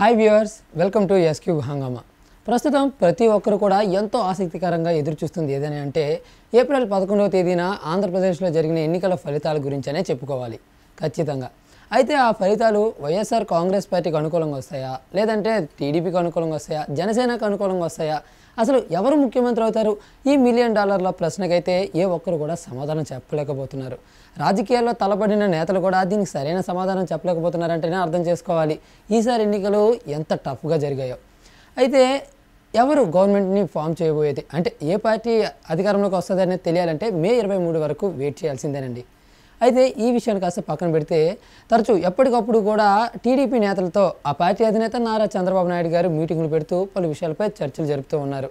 hi viewers welcome to SQ Hungama ప్రస్తుతం ప్రతి ఒక్కరు కూడా ఎంతో ఆసక్తికరంగా ఎదురు చూస్తుంది ఏదని అంటే ఏప్రిల్ పదకొండవ తేదీన ఆంధ్రప్రదేశ్లో జరిగిన ఎన్నికల ఫలితాల గురించనే చెప్పుకోవాలి ఖచ్చితంగా అయితే ఆ ఫలితాలు వైఎస్ఆర్ కాంగ్రెస్ పార్టీకి అనుకూలంగా వస్తాయా లేదంటే టీడీపీకి అనుకూలంగా వస్తాయా జనసేనకు అనుకూలంగా వస్తాయా అసలు ఎవరు ముఖ్యమంత్రి అవుతారు ఈ మిలియన్ డాలర్ల ప్రశ్నకైతే ఏ ఒక్కరు కూడా సమాధానం చెప్పలేకపోతున్నారు రాజకీయాల్లో తలపడిన నేతలు కూడా దీనికి సరైన సమాధానం చెప్పలేకపోతున్నారంటేనే అర్థం చేసుకోవాలి ఈసారి ఎన్నికలు ఎంత టఫ్గా జరిగాయో అయితే ఎవరు గవర్నమెంట్ని ఫామ్ చేయబోయేది అంటే ఏ పార్టీ అధికారంలోకి వస్తుందనేది తెలియాలంటే మే ఇరవై మూడు వరకు వెయిట్ చేయాల్సిందేనండి అయితే ఈ విషయాన్ని కాస్త పక్కన పెడితే తరచూ ఎప్పటికప్పుడు కూడా టీడీపీ నేతలతో ఆ పార్టీ అధినేత నారా చంద్రబాబు నాయుడు గారు మీటింగులు పెడుతూ పలు విషయాలపై చర్చలు జరుపుతూ ఉన్నారు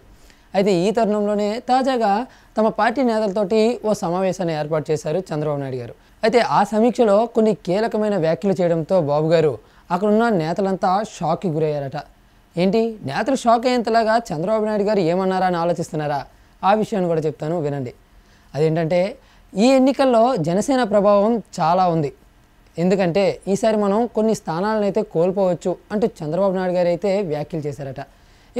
అయితే ఈ తరుణంలోనే తాజాగా తమ పార్టీ నేతలతోటి ఓ సమావేశాన్ని ఏర్పాటు చేశారు చంద్రబాబు నాయుడు గారు అయితే ఆ సమీక్షలో కొన్ని కీలకమైన వ్యాఖ్యలు చేయడంతో బాబు గారు అక్కడున్న నేతలంతా షాక్కి గురయ్యారట ఏంటి నేతలు షాక్ అయ్యేంతలాగా చంద్రబాబు నాయుడు గారు ఏమన్నారా అని ఆలోచిస్తున్నారా ఆ విషయాన్ని కూడా చెప్తాను వినండి అదేంటంటే ఈ ఎన్నికల్లో జనసేన ప్రభావం చాలా ఉంది ఎందుకంటే ఈసారి మనం కొన్ని స్థానాలను అయితే కోల్పోవచ్చు అంటూ చంద్రబాబు నాయుడు గారు అయితే వ్యాఖ్యలు చేశారట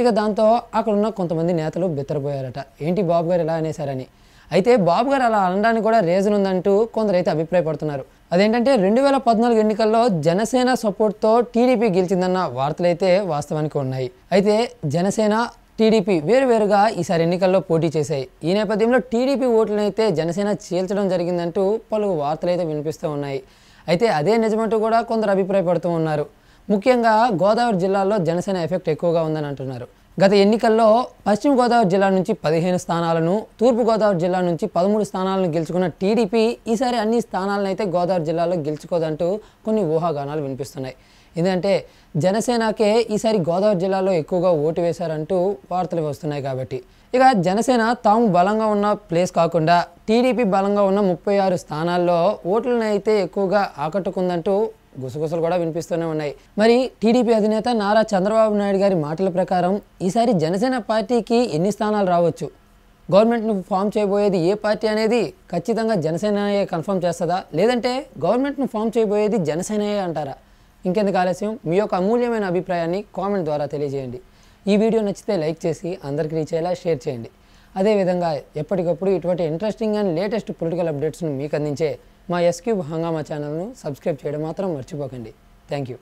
ఇక దాంతో అక్కడున్న కొంతమంది నేతలు బెత్తరపోయారట ఏంటి బాబు గారు ఎలా అనేశారని అయితే బాబు గారు అలా అనడానికి కూడా రీజన్ ఉందంటూ కొందరైతే అభిప్రాయపడుతున్నారు అదేంటంటే రెండు వేల పద్నాలుగు ఎన్నికల్లో జనసేన సపోర్ట్తో టీడీపీ గెలిచిందన్న వార్తలైతే వాస్తవానికి ఉన్నాయి అయితే జనసేన టీడీపీ వేరువేరుగా ఈసారి ఎన్నికల్లో పోటీ చేశాయి ఈ నేపథ్యంలో టీడీపీ ఓట్లను అయితే జనసేన చీల్చడం జరిగిందంటూ పలు వార్తలు అయితే వినిపిస్తూ ఉన్నాయి అయితే అదే నిజమంటూ కూడా కొందరు అభిప్రాయపడుతూ ఉన్నారు ముఖ్యంగా గోదావరి జిల్లాలో జనసేన ఎఫెక్ట్ ఎక్కువగా ఉందని అంటున్నారు గత ఎన్నికల్లో పశ్చిమ గోదావరి జిల్లా నుంచి పదిహేను స్థానాలను తూర్పు గోదావరి జిల్లా నుంచి పదమూడు స్థానాలను గెలుచుకున్న టీడీపీ ఈసారి అన్ని స్థానాలను అయితే గోదావరి జిల్లాలో గెలుచుకోదంటూ కొన్ని ఊహాగానాలు వినిపిస్తున్నాయి ఎందుకంటే జనసేనకే ఈసారి గోదావరి జిల్లాలో ఎక్కువగా ఓటు వేశారంటూ వార్తలు వస్తున్నాయి కాబట్టి ఇక జనసేన తాము బలంగా ఉన్న ప్లేస్ కాకుండా టీడీపీ బలంగా ఉన్న ముప్పై ఆరు స్థానాల్లో ఓట్లను అయితే ఎక్కువగా ఆకట్టుకుందంటూ గుసగుసలు కూడా వినిపిస్తూనే ఉన్నాయి మరి టీడీపీ అధినేత నారా చంద్రబాబు నాయుడు గారి మాటల ప్రకారం ఈసారి జనసేన పార్టీకి ఎన్ని స్థానాలు రావచ్చు గవర్నమెంట్ను ఫామ్ చేయబోయేది ఏ పార్టీ అనేది ఖచ్చితంగా జనసేనయే కన్ఫర్మ్ చేస్తుందా లేదంటే గవర్నమెంట్ను ఫామ్ చేయబోయేది జనసేనయే అంటారా ఇంకెందుకు ఆలస్యం మీ యొక్క అమూల్యమైన అభిప్రాయాన్ని కామెంట్ ద్వారా తెలియజేయండి ఈ వీడియో నచ్చితే లైక్ చేసి అందరికి రీచ్ అయ్యేలా షేర్ చేయండి అదేవిధంగా ఎప్పటికప్పుడు ఇటువంటి ఇంట్రెస్టింగ్ అండ్ లేటెస్ట్ పొలిటికల్ అప్డేట్స్ను మీకు అందించే మా ఎస్క్యూబ్ హంగామా ఛానల్ను సబ్స్క్రైబ్ చేయడం మాత్రం మర్చిపోకండి థ్యాంక్ యూ